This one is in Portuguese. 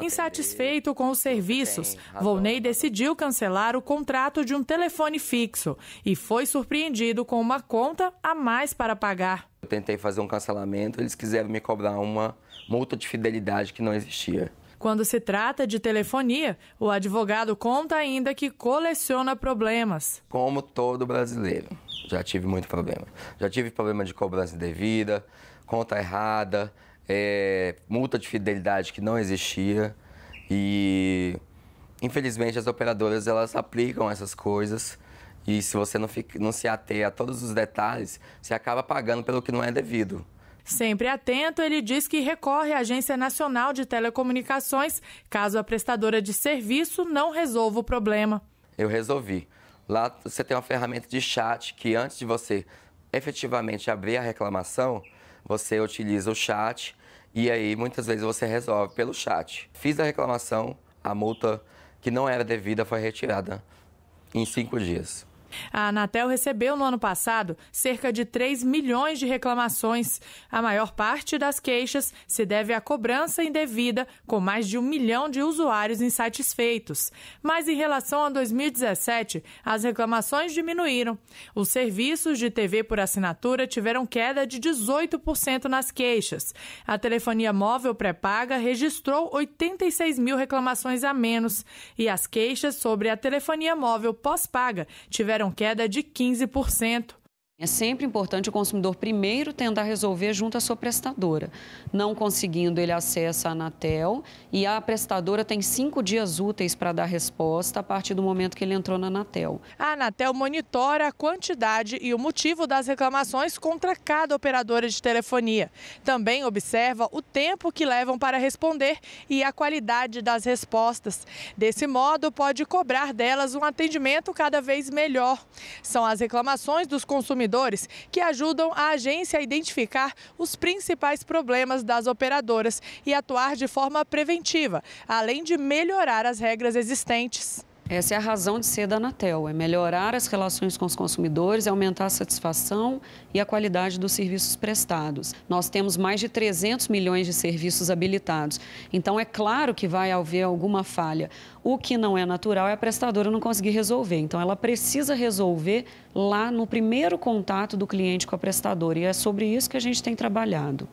Insatisfeito com os serviços, Volney decidiu cancelar o contrato de um telefone fixo e foi surpreendido com uma conta a mais para pagar. Eu tentei fazer um cancelamento, eles quiseram me cobrar uma multa de fidelidade que não existia. Quando se trata de telefonia, o advogado conta ainda que coleciona problemas. Como todo brasileiro, já tive muito problema. Já tive problema de cobrança devida, conta errada, é, multa de fidelidade que não existia e infelizmente as operadoras elas aplicam essas coisas e se você não, fica, não se ater a todos os detalhes, você acaba pagando pelo que não é devido. Sempre atento, ele diz que recorre à Agência Nacional de Telecomunicações caso a prestadora de serviço não resolva o problema. Eu resolvi. Lá você tem uma ferramenta de chat que antes de você efetivamente abrir a reclamação, você utiliza o chat e aí muitas vezes você resolve pelo chat. Fiz a reclamação, a multa que não era devida foi retirada em cinco dias. A Anatel recebeu no ano passado cerca de 3 milhões de reclamações. A maior parte das queixas se deve à cobrança indevida, com mais de um milhão de usuários insatisfeitos. Mas em relação a 2017, as reclamações diminuíram. Os serviços de TV por assinatura tiveram queda de 18% nas queixas. A telefonia móvel pré-paga registrou 86 mil reclamações a menos e as queixas sobre a telefonia móvel pós-paga tiveram registraram queda de 15%. É sempre importante o consumidor primeiro tentar resolver junto à sua prestadora. Não conseguindo, ele acessa a Anatel e a prestadora tem cinco dias úteis para dar resposta a partir do momento que ele entrou na Anatel. A Anatel monitora a quantidade e o motivo das reclamações contra cada operadora de telefonia. Também observa o tempo que levam para responder e a qualidade das respostas. Desse modo, pode cobrar delas um atendimento cada vez melhor. São as reclamações dos consumidores consumidores que ajudam a agência a identificar os principais problemas das operadoras e atuar de forma preventiva, além de melhorar as regras existentes. Essa é a razão de ser da Anatel, é melhorar as relações com os consumidores, é aumentar a satisfação e a qualidade dos serviços prestados. Nós temos mais de 300 milhões de serviços habilitados, então é claro que vai haver alguma falha. O que não é natural é a prestadora não conseguir resolver, então ela precisa resolver lá no primeiro contato do cliente com a prestadora e é sobre isso que a gente tem trabalhado.